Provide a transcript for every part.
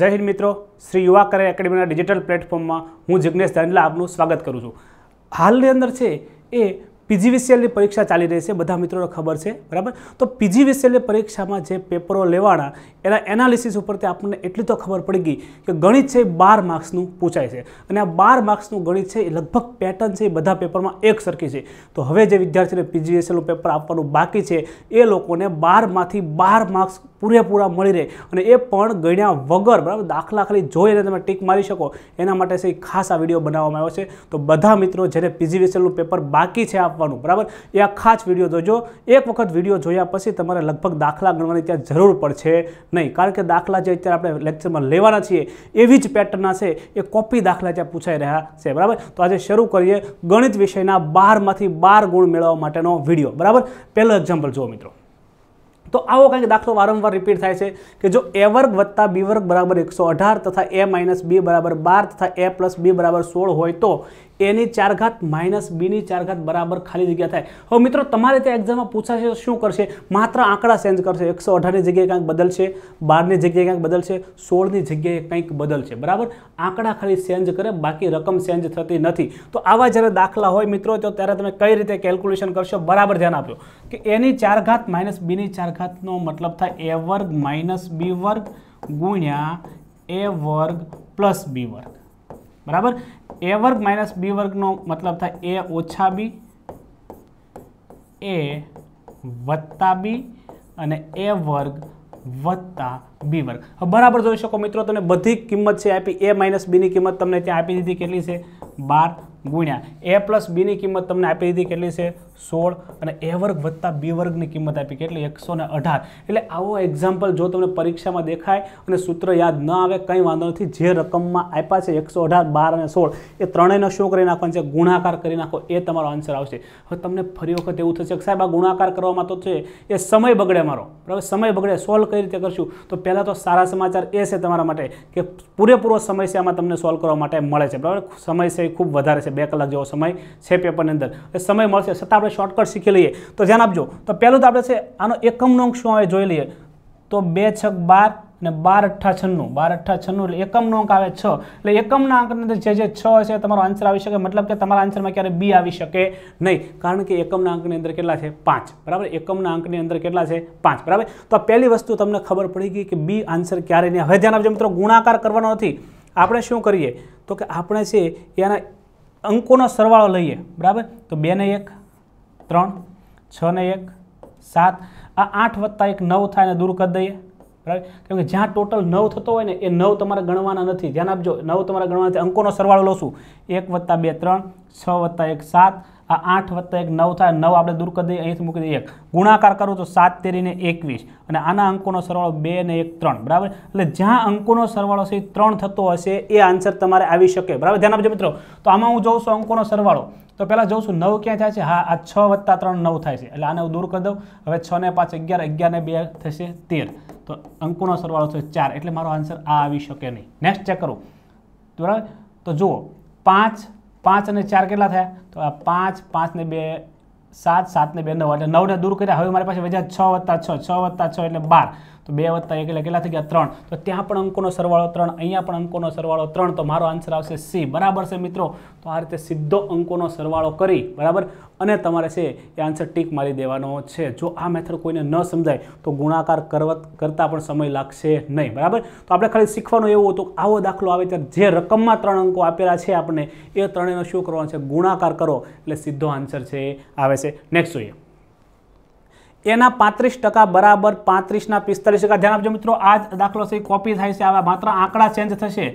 જય હિન્દ મિત્રો શ્રી યુવા કરે એકેડમીના ડિજિટલ પ્લેટફોર્મમાં હું જિગ્નેશ ધાંડલા આપનું સ્વાગત કરું છું હાલની અંદર છે એ પીજીવીસીએલની પરીક્ષા ચાલી રહી છે બધા મિત્રોને ખબર છે બરાબર તો પીજીવીસીએલની પરીક્ષામાં જે પેપરો લેવાના એના એનાલિસિસ ઉપરથી આપણને એટલી તો ખબર પડી ગઈ કે ગણિત છે એ બાર માર્ક્સનું પૂછાય છે અને આ બાર માર્ક્સનું ગણિત છે એ લગભગ પેટર્ન છે એ બધા પેપરમાં એક સરખી છે તો હવે જે વિદ્યાર્થીને પીજીવીસીએલનું પેપર આપવાનું બાકી છે એ લોકોને બારમાંથી બાર માર્ક્સ પૂરેપૂરા મળી રહે અને એ પણ ગણ્યા વગર બરાબર દાખલા ખાલી જોઈ અને તમે ટીક મારી શકો એના માટે છે ખાસ આ વિડીયો બનાવવામાં આવ્યો છે તો બધા મિત્રો જેને પીજીવીસીએલનું પેપર બાકી છે આપ રાખવાનું બરાબર એ આ ખાસ વિડીયો જોજો એક વખત વિડીયો જોયા પછી તમારે લગભગ દાખલા ગણવાની ત્યાં જરૂર પડશે નહીં કારણ કે દાખલા જે અત્યારે આપણે લેક્ચરમાં લેવાના છીએ એવી જ પેટર્નના છે એ કોપી દાખલા ત્યાં પૂછાઈ રહ્યા છે બરાબર તો આજે શરૂ કરીએ ગણિત વિષયના બારમાંથી બાર ગુણ મેળવવા માટેનો વિડીયો બરાબર પહેલો એક્ઝામ્પલ જુઓ મિત્રો તો આવો કંઈક દાખલો વારંવાર રિપીટ થાય છે કે જો એ વર્ગ વત્તા બી વર્ગ બરાબર એકસો અઢાર તથા એ માઇનસ બી બરાબર બાર તથા એ પ્લસ બી બરાબર સોળ હોય તો એની ચાર ઘાત માઇનસ બીની ચાર ઘાત બરાબર ખાલી જગ્યા થાય હવે મિત્રો તમારે ત્યાં એક્ઝામમાં પૂછાશે શું કરશે માત્ર આંકડા ચેન્જ કરશે એકસો અઢારની જગ્યાએ કાંઈક બદલશે બારની જગ્યાએ કાંઈક બદલશે સોળની જગ્યાએ કંઈક બદલશે બરાબર આંકડા ખાલી ચેન્જ કરે બાકી રકમ ચેન્જ થતી નથી તો આવા જ્યારે દાખલા હોય મિત્રો તો ત્યારે તમે કઈ રીતે કેલ્ક્યુલેશન કરશો બરાબર ધ્યાન આપજો કે એની ચાર ઘાત માઇનસ બીની ચાર ઘાતનો મતલબ થાય એ વર્ગ માઇનસ બી વર્ગ ગુણ્યા એ વર્ગ પ્લસ બી વર્ગ બરાબર એ વર્ગ માઇનસ બી વર્ગનો મતલબ થાય એ ઓછા બી એ વત્તા બી અને એ વર્ગ વત્તા બી વર્ગ બરાબર જોઈ શકો મિત્રો તમને બધી કિંમત છે આપી એ માઇનસ બીની કિંમત તમને ત્યાં આપી દીધી કેટલી છે બાર ગુણ્યા એ પ્લસ બીની કિંમત તમને આપી દીધી કેટલી છે સોળ અને એ વર્ગ વત્તા બી વર્ગની કિંમત આપી કેટલી એકસો ને અઢાર એટલે આવો એક્ઝામ્પલ જો તમને પરીક્ષામાં દેખાય અને સૂત્ર યાદ ન આવે કંઈ વાંધો નથી જે રકમમાં આપ્યા છે એકસો અઢાર બાર અને સોળ એ ત્રણેયનો શું કરી નાખવાનો છે ગુણાકાર કરી નાખો એ તમારો આન્સર આવશે હવે તમને ફરી વખત એવું થશે કે સાહેબ આ ગુણાકાર કરવામાં તો છે એ સમય બગડે મારો બરાબર સમય બગડે સોલ્વ કઈ રીતે કરશું તો પહેલાં તો સારા સમાચાર એ છે તમારા માટે કે પૂરેપૂરો સમસ્યામાં તમને સોલ્વ કરવા માટે મળે છે બરાબર સમય છે ખૂબ વધારે છે બે કલાક જેવો સમય છે પેપરની અંદર એ સમય મળશે છતાં આપણે શોર્ટકટ શીખી લઈએ તો ધ્યાન આપજો તો પહેલું તો આપણે છે આનો એકમનો અંક શું આવે જોઈ લઈએ તો બે છક બાર અને બાર અઠ્ઠા છન્નું બાર અઠ્ઠા છન્નું એટલે એકમનો અંક આવે છ એટલે એકમના અંકની અંદર જે જે છ હશે તમારો આન્સર આવી શકે મતલબ કે તમારા આન્સરમાં ક્યારે બી આવી શકે નહીં કારણ કે એકમના અંકની અંદર કેટલા છે પાંચ બરાબર એકમના અંકની અંદર કેટલા છે પાંચ બરાબર તો પહેલી વસ્તુ તમને ખબર પડી ગઈ કે બી આન્સર ક્યારેય નહીં હવે ધ્યાન આપજો મિત્રો ગુણાકાર કરવાનો નથી આપણે શું કરીએ તો કે આપણે છે એના અંકોનો સરવાળો લઈએ બરાબર તો બેને એક ત્રણ છ ને એક સાત આ આઠ વત્તા એક નવ થાય અને દૂર કરી દઈએ બરાબર કેમ કે જ્યાં ટોટલ નવ થતો હોય ને એ નવ તમારે ગણવાના નથી ધ્યાન આપજો નવ તમારે ગણવાના નથી અંકોનો સરવાળો લો શું એક વત્તા બે ત્રણ છ વત્તા એક સાત આ આઠ વત્તા એક નવ થાય નવ આપણે દૂર કરી દઈએ અહીંથી મૂકી દઈએ એક ગુણાકાર કરું તો સાત તેરીને એકવીસ અને આના અંકોનો સરવાળો બે ને એક ત્રણ બરાબર એટલે જ્યાં અંકોનો સરવાળો છે ત્રણ થતો હશે એ આન્સર તમારે આવી શકે બરાબર ધ્યાન આપજો મિત્રો તો આમાં હું જોઉં છું અંકોનો સરવાળો તો પહેલાં જોઉં નવ ક્યાં થાય છે હા આ છ વત્તા ત્રણ નવ થાય છે એટલે આને હું દૂર કરી દઉં હવે છ ને પાંચ અગિયાર અગિયાર ને બે થશે તેર તો અંકુનો સરવાળો થશે ચાર એટલે મારો આન્સર આ આવી શકે નહીં નેક્સ્ટ ચેક કરું બરાબર તો જુઓ પાંચ પાંચ અને ચાર કેટલા થયા તો આ પાંચ પાંચ ને બે સાત સાત ને બે નવ એટલે નવને દૂર કર્યા હવે મારી પાસે વજા છ વત્તા છ છ વત્તા છ એટલે બાર તો બે વત્તા એક એટલે કેટલા થઈ ગયા ત્રણ તો ત્યાં પણ અંકોનો સરવાળો ત્રણ અહીંયા પણ અંકોનો સરવાળો ત્રણ તો મારો આન્સર આવશે સી બરાબર છે મિત્રો તો આ રીતે સીધો અંકોનો સરવાળો કરી બરાબર અને તમારે છે એ આન્સર ટીક મારી દેવાનો છે જો આ મેથડ કોઈને ન સમજાય તો ગુણાકાર કરવત કરતાં પણ સમય લાગશે નહીં બરાબર તો આપણે ખાલી શીખવાનું એવું હતું આવો દાખલો આવે ત્યારે જે રકમમાં ત્રણ અંકો આપેલા છે આપણે એ ત્રણેયનો શું કરવાનો છે ગુણાકાર કરો એટલે સીધો આન્સર છે આવે છે નેક્સ્ટ જોઈએ એના પાંત્રીસ ટકા બરાબર પાંત્રીસના પિસ્તાલીસ ટકા ધ્યાન આપજો મિત્રો આ દાખલો છે કોપી થાય છે આવા માત્ર આંકડા ચેન્જ થશે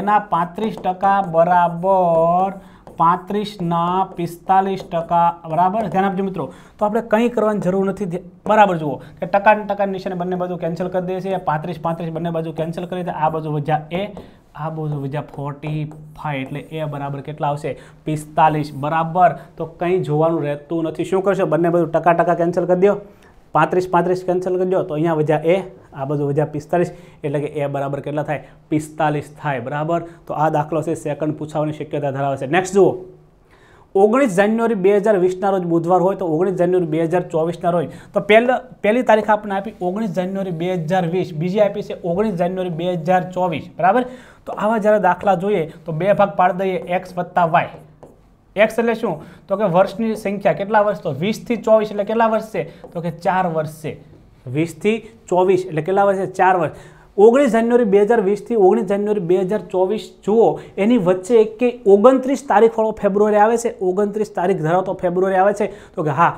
એના પાંત્રીસ ટકા બરાબર પાંત્રીસના પિસ્તાલીસ ટકા બરાબર ધ્યાન આપજો મિત્રો તો આપણે કંઈ કરવાની જરૂર નથી બરાબર જુઓ કે ટકા ટકા નિશાને બંને બાજુ કેન્સલ કરી દઈએ છે પાંત્રીસ પાંત્રીસ બંને બાજુ કેન્સલ કરી દે આ બાજુ વધ્યા એ આ બહુ બીજા ફોર્ટી ફાઈવ એટલે એ બરાબર કેટલા આવશે પિસ્તાલીસ બરાબર તો કંઈ જોવાનું રહેતું નથી શું કરશો બંને બધું ટકા ટકા કેન્સલ કરી દો પાંત્રીસ પાંત્રીસ કેન્સલ કરી દો તો અહીંયા વજા એ આ બધું વજા પિસ્તાલીસ એટલે કે એ બરાબર કેટલા થાય પિસ્તાલીસ થાય બરાબર તો આ દાખલો છે સેકન્ડ પૂછાવાની શક્યતા ધરાવે છે નેક્સ્ટ જુઓ ઓગણીસ જાન્યુઆરી બે હજાર વીસના રોજ બુધવાર હોય તો ઓગણીસ જાન્યુઆરી બે હજાર ચોવીસના રોજ તો પહેલા પહેલી તારીખ આપણને આપી ઓગણીસ જાન્યુઆરી બે હજાર વીસ બીજી આપી છે ઓગણીસ જાન્યુઆરી બે હજાર ચોવીસ બરાબર તો આવા જ્યારે દાખલા જોઈએ તો બે ભાગ પાડી દઈએ એક્સ વત્તા વાય એક્સ એટલે શું તો કે વર્ષની સંખ્યા કેટલા વર્ષ તો વીસથી ચોવીસ એટલે કેટલા વર્ષ છે તો કે ચાર વર્ષ છે વીસથી ચોવીસ એટલે કેટલા વર્ષ છે ચાર વર્ષ ઓગણીસ જાન્યુઆરી બે હજાર વીસથી ઓગણીસ જાન્યુઆરી બે હજાર ચોવીસ જુઓ એની વચ્ચે એક કે ઓગણત્રીસ તારીખવાળો ફેબ્રુઆરી આવે છે ઓગણત્રીસ તારીખ ધરાવતો ફેબ્રુઆરી આવે છે તો કે હા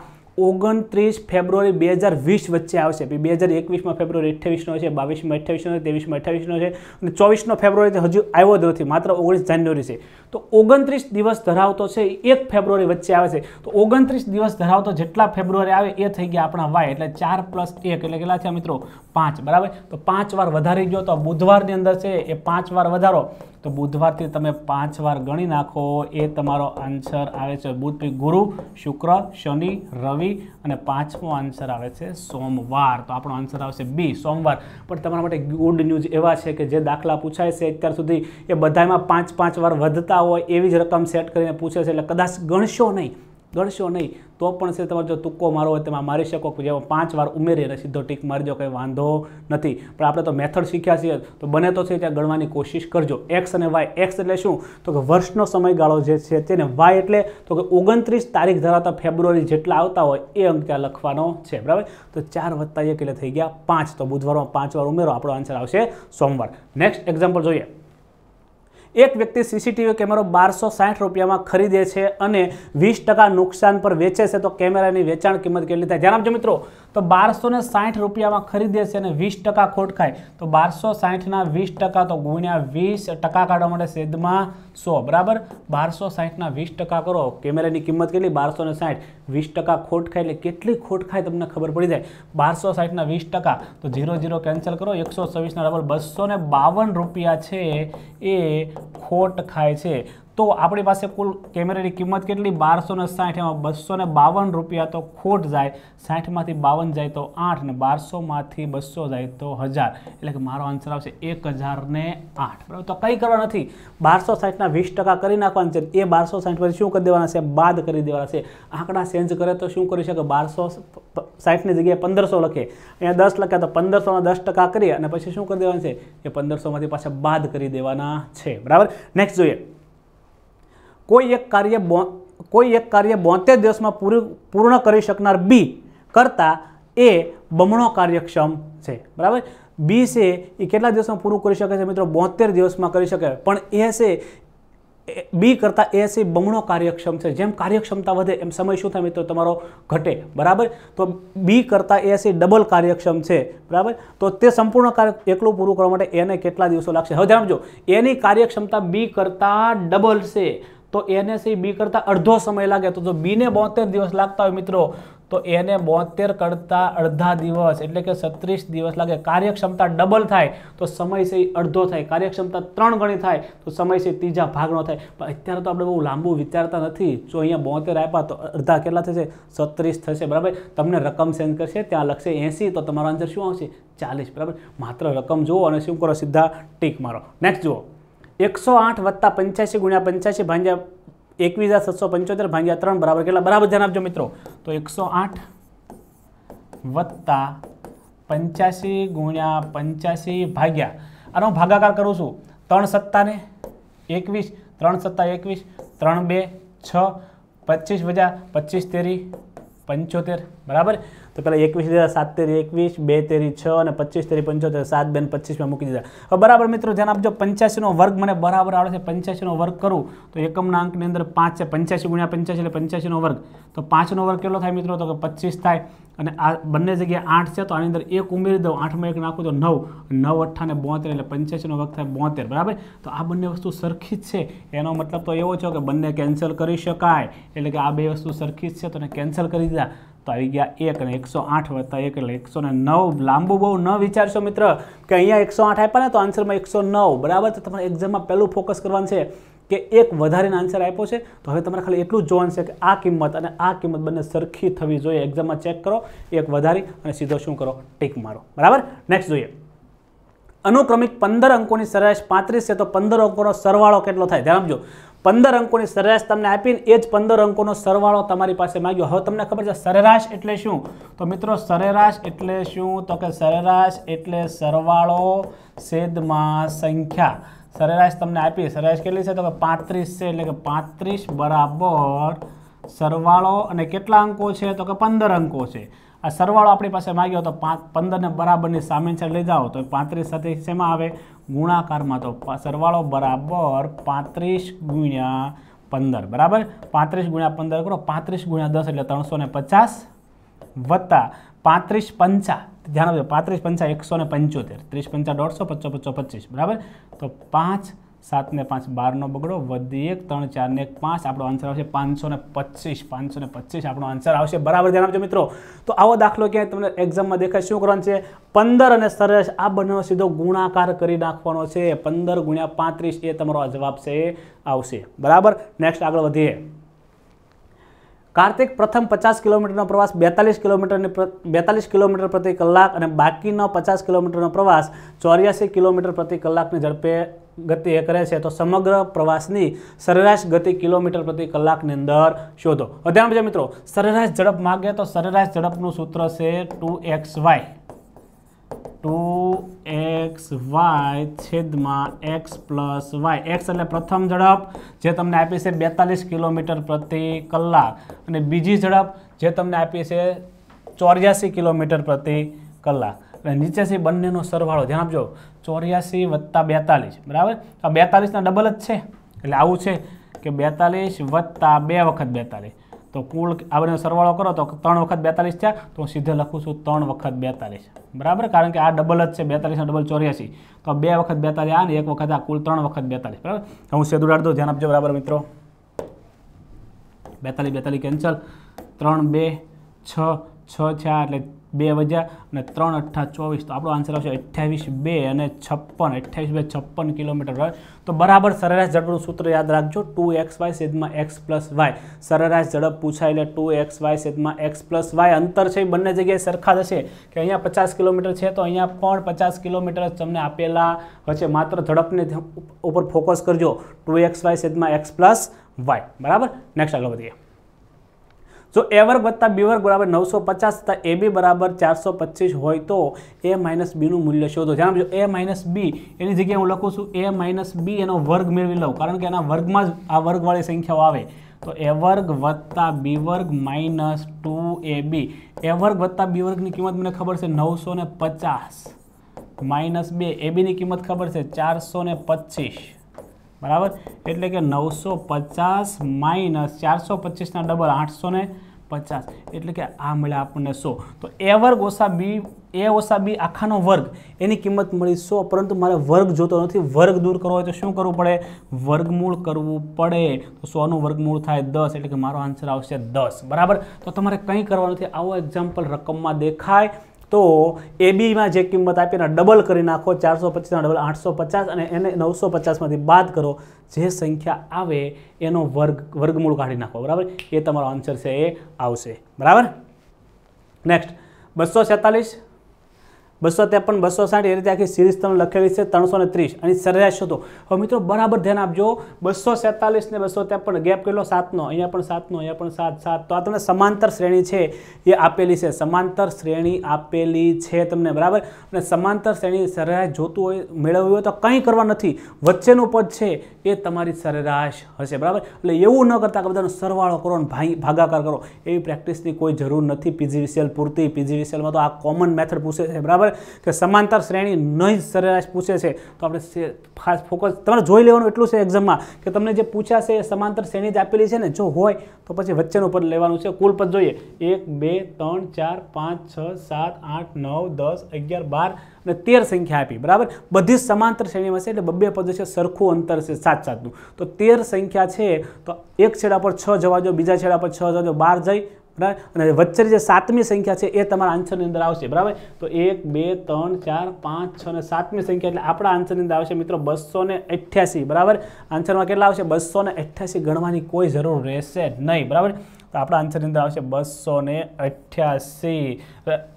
ઓગણત્રીસ ફેબ્રુઆરી બે હજાર વીસ વચ્ચે આવશે બે હજાર એકવીસમાં ફેબ્રુઆરી અઠ્યાવીસનો છે બાવીસમાં અઠ્યાવીસનો છે ત્રેવીસમાં અઠ્યાવીસનો છે અને ચોવીસનો ફેબ્રુઆરી હજુ આવ્યો જ નથી માત્ર ઓગણીસ જાન્યુઆરી છે તો ઓગણત્રીસ દિવસ ધરાવતો છે એક ફેબ્રુઆરી વચ્ચે આવે છે તો ઓગણત્રીસ દિવસ ધરાવતો જેટલા ફેબ્રુઆરી આવે એ થઈ ગયા આપણા વાય એટલે ચાર પ્લસ એક એટલે કેટલા થયા મિત્રો પાંચ બરાબર તો પાંચ વાર વધારી ગયો તો બુધવારની અંદર છે એ પાંચ વાર વધારો તો બુધવારથી તમે પાંચ વાર ગણી નાખો એ તમારો આન્સર આવે છે બુધ ગુરુ શુક્ર શનિ રવિ અને પાંચમો આન્સર આવે છે સોમવાર તો આપણો આન્સર આવશે બી સોમવાર પણ તમારા માટે ગુડ ન્યૂઝ એવા છે કે જે દાખલા પૂછાય છે અત્યાર સુધી એ બધામાં પાંચ પાંચ વાર વધતા હોય એવી જ રકમ સેટ કરીને પૂછે છે એટલે કદાચ ગણશો નહીં ગળશો નહીં તો પણ છે તમારે જો તુક્કો મારો હોય તેમાં મારી શકો કે જેમાં પાંચ વાર ઉમેરી અને સીધો ટીક મારજો કંઈ વાંધો નથી પણ આપણે તો મેથડ શીખ્યા છીએ તો બને તો છે ત્યાં ગણવાની કોશિશ કરજો એક્સ અને વાય એક્સ એટલે શું તો કે વર્ષનો સમયગાળો જે છે તેને વાય એટલે તો કે ઓગણત્રીસ તારીખ ધરાવતા ફેબ્રુઆરી જેટલા આવતા હોય એ અંક ત્યાં લખવાનો છે બરાબર તો ચાર વત્તા એક એટલે થઈ ગયા પાંચ તો બુધવારમાં પાંચ વાર ઉમેરો આપણો આન્સર આવશે સોમવાર નેક્સ્ટ એક્ઝામ્પલ જોઈએ એક વ્યક્તિ સીસીટીવી કેમેરો બારસો સાઠ રૂપિયામાં ખરીદે છે અને વીસ નુકસાન પર વેચે છે તો કેમેરાની વેચાણ કિંમત કેટલી થાય ધ્યાન આપજો મિત્રો તો બારસો ને સાઠ રૂપિયામાં ખરીદે છે અને વીસ ટકા ખોટ ખાય તો બારસો સાઠના વીસ ટકા તો ગુણ્યા વીસ ટકા કાઢવા માટે સેદમાં સો બરાબર બારસો સાઠના વીસ ટકા કરો કેમેરાની કિંમત કેટલી બારસો ને સાઠ વીસ ટકા ખોટ ખાય એટલે કેટલી ખોટ ખાય તમને ખબર પડી જાય બારસો સાઠના વીસ ટકા તો ઝીરો ઝીરો કેન્સલ કરો એકસો છવ્વીસના ડબલ બસો બાવન રૂપિયા છે એ ખોટ ખાય છે તો આપણી પાસે કુલ કેમેરાની કિંમત કેટલી બારસો ને સાઠ એમાં બસો ને બાવન રૂપિયા તો ખોટ જાય સાઠમાંથી બાવન જાય તો આઠ ને બારસોમાંથી બસો જાય તો હજાર એટલે કે મારો આન્સર આવશે એક હજાર ને આઠ બરાબર તો કંઈ કરવા નથી બારસો સાઠના વીસ ટકા કરી નાખવાના છે એ બારસો સાઠ શું કરી દેવાના છે બાદ કરી દેવાના છે આંકડા ચેન્જ કરે તો શું કરી શકે બારસો સાઠની જગ્યાએ પંદરસો લખે અહીંયા દસ લખ્યા તો પંદરસોના દસ ટકા કરીએ અને પછી શું કરી દેવાના છે એ પંદરસોમાંથી પાછા બાદ કરી દેવાના છે બરાબર નેક્સ્ટ જોઈએ કોઈ એક કાર્ય કોઈ એક કાર્ય બોતેર દિવસમાં પૂરું પૂર્ણ કરી શકનાર બી કરતાં એ બમણો કાર્યક્ષમ છે બરાબર બી છે એ કેટલા દિવસમાં પૂરું કરી શકે છે મિત્રો બોતેર દિવસમાં કરી શકે પણ એ છે બી કરતાં એ છે બમણો કાર્યક્ષમ છે જેમ કાર્યક્ષમતા વધે એમ સમય શું થાય મિત્રો તમારો ઘટે બરાબર તો બી કરતાં એ છે ડબલ કાર્યક્ષમ છે બરાબર તો તે સંપૂર્ણ કાર્ય એકલું પૂરું કરવા માટે એને કેટલા દિવસો લાગશે હવે જણાવજો એની કાર્યક્ષમતા બી કરતાં ડબલ છે તો એને સી બી કરતાં અડધો સમય લાગે તો જો બીને બોતેર દિવસ લાગતા હોય મિત્રો તો એને બોતેર કરતાં અડધા દિવસ એટલે કે છત્રીસ દિવસ લાગે કાર્યક્ષમતા ડબલ થાય તો સમય છે અડધો થાય કાર્યક્ષમતા ત્રણ ગણી થાય તો સમય છે ત્રીજા ભાગનો થાય પણ અત્યારે તો આપણે બહુ લાંબુ વિચારતા નથી જો અહીંયા બોતેર આપ્યા તો અડધા કેટલા થશે છત્રીસ થશે બરાબર તમને રકમ સેન્ડ કરશે ત્યાં લખશે એંસી તો તમારો આન્સર શું આવશે ચાલીસ બરાબર માત્ર રકમ જુઓ અને શું કરો સીધા ટીક મારો નેક્સ્ટ જુઓ એકસો આઠ વત્તા પંચ્યાસી ગુણ્યા પંચ્યાસી ભાંગ્યા એકવીસ હજાર સત્સો પંચોતેર ભાંગ્યા ત્રણ બરાબર કેટલા બરાબર ધ્યાન આપજો મિત્રો તો એકસો આઠ વત્તા પંચ્યાસી ગુણ્યા પંચ્યાસી ભાગ્યા આનો ભાગાકાર કરું છું ત્રણ સત્તાને એકવીસ ત્રણ સત્તા એકવીસ ત્રણ બે છ પચીસ વજા પચીસ તેરી પંચોતેર બરાબર તો પહેલાં એકવીસ દીધા સાત તેરી એકવીસ બે તેરી છ અને પચીસ તેરી પંચોતેર સાત બેન પચીસમાં મૂકી દીધા હવે બરાબર મિત્રો ધ્યાન આપજો પંચ્યાસીનો વર્ગ મને બરાબર આવે છે પંચ્યાસીનો વર્ગ કરું તો એકમના અંકની અંદર પાંચ છે પંચ્યાસી ગુણ્યા પંચ્યાસી એટલે પંચ્યાસીનો વર્ગ તો પાંચનો વર્ગ કેટલો થાય મિત્રો તો કે પચીસ થાય અને આ બંને જગ્યાએ આઠ છે તો આની અંદર એક ઉમેરી દઉં આઠમાં એક નાખું તો નવ નવ અઠ્ઠાને બોતેર એટલે પંચ્યાસીનો વર્ગ થાય બોતેર બરાબર તો આ બંને વસ્તુ સરખી જ છે એનો મતલબ તો એવો છે કે બંને કેન્સલ કરી શકાય એટલે કે આ બે વસ્તુ સરખી જ છે તો એને કેન્સલ કરી દીધા તો આવી ગયા એક અને એકસો આઠ વત્તા એક એટલે એકસો ને નવ લાંબુ બહુ ન વિચારશો મિત્ર કે અહીંયા એકસો આઠ આપ્યા ને તો આન્સરમાં એકસો નવ બરાબર તો તમારે એક્ઝામમાં પહેલું ફોકસ કરવાનું છે કે એક વધારેનો આન્સર આપ્યો છે તો હવે તમારે ખાલી એટલું જ જોવાનું છે કે આ કિંમત અને આ કિંમત બંને સરખી થવી જોઈએ એક્ઝામમાં ચેક કરો એક વધારી અને સીધો શું કરો ટીક મારો બરાબર નેક્સ્ટ જોઈએ અનુક્રમિક પંદર અંકોની સરેરાશ પાંત્રીસ છે તો પંદર અંકોનો સરવાળો કેટલો થાય ધ્યાન આપજો પંદર અંકોની સરેરાશ તમને આપીને એ જ પંદર અંકોનો સરવાળો તમારી પાસે માગ્યો હવે તમને ખબર છે સરેરાશ એટલે શું તો મિત્રો સરેરાશ એટલે શું તો કે સરેરાશ એટલે સરવાળો સેદમાં સંખ્યા સરેરાશ તમને આપી સરેરાશ કેટલી છે તો કે પાંત્રીસ છે એટલે કે પાંત્રીસ બરાબર સરવાળો અને કેટલા અંકો છે તો કે પંદર અંકો છે આ સરવાળો આપણી પાસે માગ્યો તો પાંચ પંદરને બરાબરની સામે છે લઈ જાઓ તો પાંત્રીસ સાથે શેમાં આવે ગુણાકારમાં તો સરવાળો બરાબર પાંત્રીસ ગુણ્યા પંદર બરાબર પાંત્રીસ ગુણ્યા પંદર કરો પાંત્રીસ ગુણ્યા દસ એટલે ત્રણસો ને પચાસ વત્તા પાંત્રીસ પંચા ધ્યાન આપજો પાંત્રીસ પંચા એકસો ને પંચોતેર ત્રીસ પંચા દોઢસો પચો પચો પચીસ બરાબર તો પાંચ સાતને પાંચ બારનો બગડો વધી એક ત્રણ ચારને એક પાંચ આપણો આન્સર આવશે પાંચસો ને પચીસ પાંચસો ને પચીસ આપણો આન્સર આવશે બરાબર ધ્યાન આપજો મિત્રો તો આવો દાખલો ક્યાંય તમને એક્ઝામમાં દેખાય શું કરવાનું છે પંદર અને સરેશ આ બંનેનો સીધો ગુણાકાર કરી નાખવાનો છે પંદર ગુણ્યા પાંત્રીસ એ તમારો જવાબ છે આવશે બરાબર નેક્સ્ટ આગળ વધીએ કાર્તિક પ્રથમ પચાસ કિલોમીટરનો પ્રવાસ બેતાલીસ કિલોમીટરની બેતાલીસ કિલોમીટર પ્રતિ કલાક અને બાકીનો પચાસ કિલોમીટરનો પ્રવાસ ચોર્યાસી કિલોમીટર પ્રતિ કલાકની ઝડપે ગતિ એ કરે છે તો સમગ્ર પ્રવાસની સરેરાશ ગતિ કિલોમીટર પ્રતિ કલાકની અંદર શોધો ધ્યાન મિત્રો સરેરાશ ઝડપ માગે તો સરેરાશ ઝડપનું સૂત્ર છે two x y two x y છેદમાં એક્સ પ્લસ વાય એક્સ એટલે પ્રથમ ઝડપ જે તમને આપી છે બેતાલીસ કિલોમીટર પ્રતિ કલાક અને બીજી ઝડપ જે તમને આપી છે ચોર્યાસી કિલોમીટર પ્રતિ કલાક એટલે નીચેથી બંનેનો સરવાળો ધ્યાન આપજો ચોર્યાસી વત્તા બેતાલીસ બરાબર આ બેતાલીસના ડબલ જ છે એટલે આવું છે કે બેતાલીસ વત્તા બે વખત બેતાલીસ તો કુલ આપણે સરવાળો કરો તો ત્રણ વખત બેતાલીસ છે તો હું સીધે લખું છું ત્રણ વખત બેતાલીસ બરાબર કારણ કે આ ડબલ જ છે બેતાલીસ ડબલ ચોર્યાસી તો બે વખત બેતાલીસ આ ને એક વખત આ કુલ ત્રણ વખત બેતાલીસ બરાબર હું સીધું રાડ ધ્યાન આપજો બરાબર મિત્રો બેતાલીસ બેતાલીસ કેન્સલ ત્રણ બે છ છ છે એટલે બે વજા અને ત્રણ અઠ્ઠા ચોવીસ તો આપણો આન્સર આવશે અઠ્યાવીસ બે અને છપ્પન અઠ્યાવીસ બે છપ્પન કિલોમીટર રહે તો બરાબર સરેરાશ ઝડપનું સૂત્ર યાદ રાખજો ટુ એક્સ વાય સેદમાં એક્સ પ્લસ વાય સરેરાશ ઝડપ પૂછાય એટલે ટુ એક્સ વાય સેદમાં એક્સ પ્લસ વાય અંતર છે એ બંને જગ્યાએ સરખા જશે કે અહીંયા પચાસ કિલોમીટર છે તો અહીંયા પણ પચાસ કિલોમીટર તમને આપેલા વચ્ચે માત્ર ઝડપને ઉપર ફોકસ કરજો ટુ એક્સ વાય સેદમાં એક્સ પ્લસ વાય બરાબર નેક્સ્ટ આગળ વધીએ જો એ વર્ગ વત્તા બી વર્ગ બરાબર નવસો પચાસ તથા એ બી બરાબર ચારસો પચીસ હોય તો એ માઇનસ બીનું મૂલ્ય શોધો જાણજો એ માઇનસ બી એની જગ્યાએ હું લખું છું એ માઇનસ બી એનો વર્ગ મેળવી લઉં કારણ કે એના વર્ગમાં જ આ વર્ગવાળી સંખ્યાઓ આવે તો એ વર્ગ વત્તા બી વર્ગ માઇનસ ટુ એ બી એ વર્ગ વત્તા બી વર્ગની કિંમત મને ખબર છે નવસો ને પચાસ માઇનસ બે એ બીની કિંમત ખબર છે ચારસો ને પચીસ બરાબર એટલે કે નવસો પચાસ માઇનસ ચારસો પચીસના ડબલ આઠસો પચાસ એટલે કે આ મળ્યા આપણને સો તો એ વર્ગ ઓછા બી એ ઓછા બી આખાનો વર્ગ એની કિંમત મળી સો પરંતુ મારે વર્ગ જોતો નથી વર્ગ દૂર કરવો હોય તો શું કરવું પડે વર્ગમૂળ કરવું પડે તો સોનું વર્ગમૂળ થાય દસ એટલે કે મારો આન્સર આવશે દસ બરાબર તો તમારે કંઈ કરવાનું નથી આવો એક્ઝામ્પલ રકમમાં દેખાય તો એબીમાં જે કિંમત આપીને ડબલ કરી નાખો ચારસો પચીસના ડબલ આઠસો પચાસ અને એને નવસો પચાસમાંથી બાદ કરો જે સંખ્યા આવે એનો વર્ગ વર્ગમૂળ કાઢી નાખો બરાબર એ તમારો આન્સર છે એ આવશે બરાબર નેક્સ્ટ બસો છેતાલીસ બસો ત્રેપન બસો સાઠ એ રીતે આખી સિરીઝ તમે લખેલી છે ત્રણસો ત્રીસ અને સરેરાશ હતો હવે મિત્રો બરાબર ધ્યાન આપજો બસો સેતાલીસ ને બસો ત્રેપન ગેપ કેટલો સાતનો અહીંયા પણ સાતનો અહીંયા પણ સાત સાત તો આ તમને સમાંતર શ્રેણી છે એ આપેલી છે સમાંતર શ્રેણી આપેલી છે તમને બરાબર અને સમાંતર શ્રેણી સરેરાશ જોતું હોય મેળવવી હોય તો કંઈ કરવા નથી વચ્ચેનું પદ છે એ તમારી સરેરાશ હશે બરાબર એટલે એવું ન કરતાં કે બધાનો સરવાળો કરો ને ભાગાકાર કરો એવી પ્રેક્ટિસની કોઈ જરૂર નથી પીજીવીસીએલ પૂરતી પીજીવીસીએલમાં તો આ કોમન મેથડ પૂછે છે બરાબર કે સમાંતર શ્રેણી નહીં સરેરાશ પૂછે છે તો આપણે ખાસ ફોકસ તમારે જોઈ લેવાનું એટલું છે એક્ઝામમાં કે તમને જે પૂછાશે એ સમાંતર શ્રેણી જ આપેલી છે ને જો હોય તો પછી વચ્ચેનું પદ લેવાનું છે કુલ પદ જોઈએ એક બે ત્રણ ચાર પાંચ છ સાત આઠ નવ દસ અગિયાર બાર અને તેર સંખ્યા આપી બરાબર બધી જ સમાંતર શ્રેણીમાં છે એટલે બબ્બે પદો છે સરખું અંતર છે સાત સાતનું તો તેર સંખ્યા છે તો એક છેડા પર છ જવા દો બીજા છેડા પર છ જવા દો બાર જઈ બરાબર અને વચ્ચેની જે સાતમી સંખ્યા છે એ તમારા આન્સરની અંદર આવશે બરાબર તો એક બે ત્રણ ચાર પાંચ છ અને સાતમી સંખ્યા એટલે આપણા આન્સરની અંદર આવશે મિત્રો બસો ને અઠ્યાસી બરાબર આન્સરમાં કેટલા આવશે બસો ને ગણવાની કોઈ જરૂર રહેશે નહીં બરાબર તો આપણા આન્સરની અંદર આવશે બસો ને અઠ્યાસી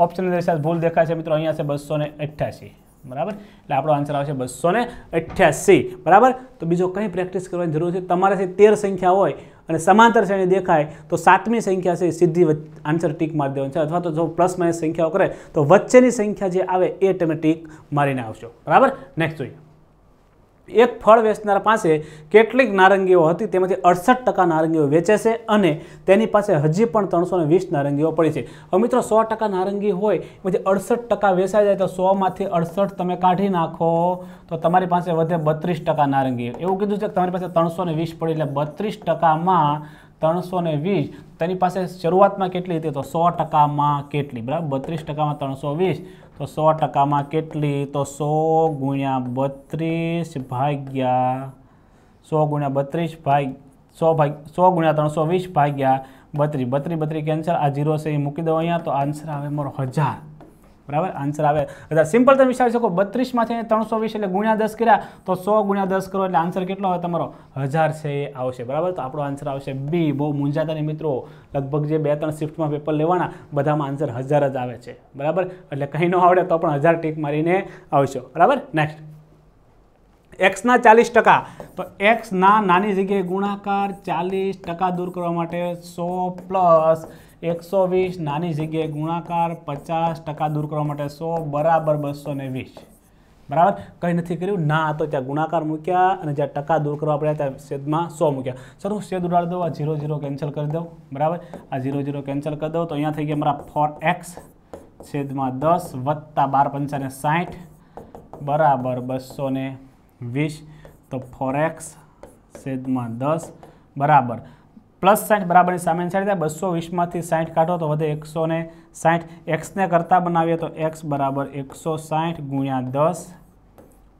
ઓપ્શન અંદર ભૂલ દેખાય છે મિત્રો અહીંયા છે બસો ને અઠ્યાસી બરાબર એટલે આપણો આન્સર આવશે બસો ને અઠ્યાસી બરાબર તો બીજો કંઈ પ્રેક્ટિસ કરવાની જરૂર છે તમારે તમારાથી તેર સંખ્યા હોય અને સમાંતર શ્રેણી દેખાય તો સાતમી સંખ્યા છે સીધી આન્સર ટીક મારી દેવાની છે અથવા તો જો પ્લસ માઇનસ સંખ્યાઓ કરે તો વચ્ચેની સંખ્યા જે આવે એ તમે ટીક મારીને આવશો બરાબર નેક્સ્ટ જોઈએ એક ફળ વેચનાર પાસે કેટલીક નારંગીઓ હતી તેમાંથી અડસઠ ટકા નારંગીઓ વેચે છે અને તેની પાસે હજી પણ ત્રણસો વીસ નારંગીઓ પડી છે હવે મિત્રો સો ટકા નારંગી હોય એમાંથી અડસઠ ટકા વેચાઈ જાય તો સોમાંથી અડસઠ તમે કાઢી નાખો તો તમારી પાસે વધે બત્રીસ ટકા નારંગી એવું કીધું છે કે તમારી પાસે ત્રણસો વીસ પડી એટલે બત્રીસ ટકામાં ત્રણસો ને વીસ તેની પાસે શરૂઆતમાં કેટલી હતી તો સો ટકામાં કેટલી બરાબર બત્રીસ ટકામાં ત્રણસો વીસ તો સો ટકામાં કેટલી તો સો ગુણ્યા બત્રીસ ભાગ્યા સો ગુણ્યા બત્રીસ ભાગ સો ભાગ સો ગુણ્યા ત્રણસો વીસ ભાગ્યા બત્રીસ બત્રી બત્રી કેન્સલ આ જીરો છે એ મૂકી દો અહીંયા તો આન્સર આવે મારો હજાર બરાબર આન્સર આવે બધા સિમ્પલ તમે વિચારી શકો બત્રીસમાંથી ત્રણસો વીસ એટલે ગુણ્યા દસ કર્યા તો સો ગુણ્યા દસ કરો એટલે આન્સર કેટલો આવે તમારો હજાર છે એ આવશે બરાબર તો આપણો આન્સર આવશે બી બહુ મૂંઝાતા મિત્રો લગભગ જે બે ત્રણ શિફ્ટમાં પેપર લેવાના બધામાં આન્સર હજાર જ આવે છે બરાબર એટલે કંઈ ન આવડે તો પણ હજાર ટીક મારીને આવશો બરાબર નેક્સ્ટ એક્સના ચાલીસ ટકા તો એક્સના નાની જગ્યાએ ગુણાકાર ચાલીસ ટકા દૂર કરવા માટે સો પ્લસ એકસો વીસ નાની જગ્યાએ ગુણાકાર પચાસ ટકા દૂર કરવા માટે સો બરાબર બસો ને વીસ બરાબર કંઈ નથી કર્યું ના તો ત્યાં ગુણાકાર મૂક્યા અને જ્યાં ટકા દૂર કરવા પડ્યા ત્યાં સેદમાં સો મૂક્યા સર હું સેદ ઉડાડી દઉં આ ઝીરો ઝીરો કેન્સલ કરી દઉં બરાબર આ ઝીરો ઝીરો કેન્સલ કરી દઉં તો અહીંયા થઈ ગયા મારા ફોર એક્સ સેદમાં દસ વત્તા બાર પંચાને સાઠ બરાબર બસો ને વીસ તો ફોર એક્સ છેદમાં દસ બરાબર પ્લસ સાઠ બરાબર સામે સાઠ થાય બસો વીસમાંથી સાઠ કાઢો તો વધે એકસો ને સાઠ એક્સને કરતાં બનાવીએ તો એક્સ બરાબર એકસો સાઠ ગુણ્યા દસ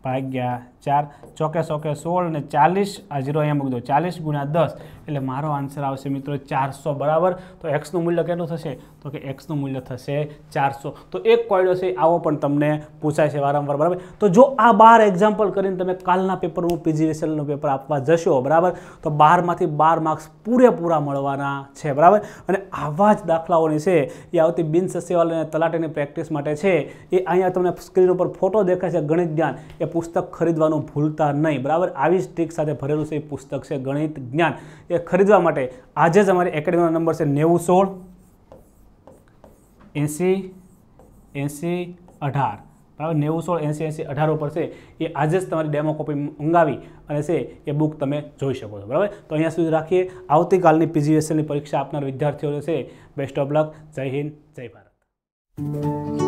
ભાગ્યા ચાર ચોકે ચોકે સોળ અને ચાલીસ આ ઝીરો અહીંયા મૂકી દો ચાલીસ ગુણ્યા દસ એટલે મારો આન્સર આવશે મિત્રો ચારસો બરાબર તો એક્સનું મૂલ્ય કેટલું થશે તો કે એક્સનું મૂલ્ય થશે ચારસો તો એક કોયડો છે આવો પણ તમને પૂછાય છે વારંવાર બરાબર તો જો આ બાર એક્ઝામ્પલ કરીને તમે કાલના પેપરનું પીજીવીસીએલનું પેપર આપવા જશો બરાબર તો બારમાંથી બાર માર્ક્સ પૂરેપૂરા મળવાના છે બરાબર અને આવા જ દાખલાઓની છે એ આવતી બિન સસ્યવાલ અને તલાટીની પ્રેક્ટિસ માટે છે એ અહીંયા તમને સ્ક્રીન ઉપર ફોટો દેખાય છે ગણિત જ્ઞાન એ પુસ્તક ખરીદવાનું કરવાનું ભૂલતા નહીં બરાબર આવી જ ટ્રીક સાથે ભરેલું છે એ પુસ્તક છે ગણિત જ્ઞાન એ ખરીદવા માટે આજે જ અમારી એકેડમીનો નંબર છે નેવું સોળ એંસી એંસી અઢાર બરાબર નેવું સોળ એંસી એંસી અઢાર ઉપર છે એ આજે જ તમારી ડેમો કોપી મંગાવી અને છે એ બુક તમે જોઈ શકો છો બરાબર તો અહીંયા સુધી રાખીએ આવતીકાલની પીજીએસએલની પરીક્ષા આપનાર વિદ્યાર્થીઓને છે બેસ્ટ ઓફ લક જય હિન્દ જય ભારત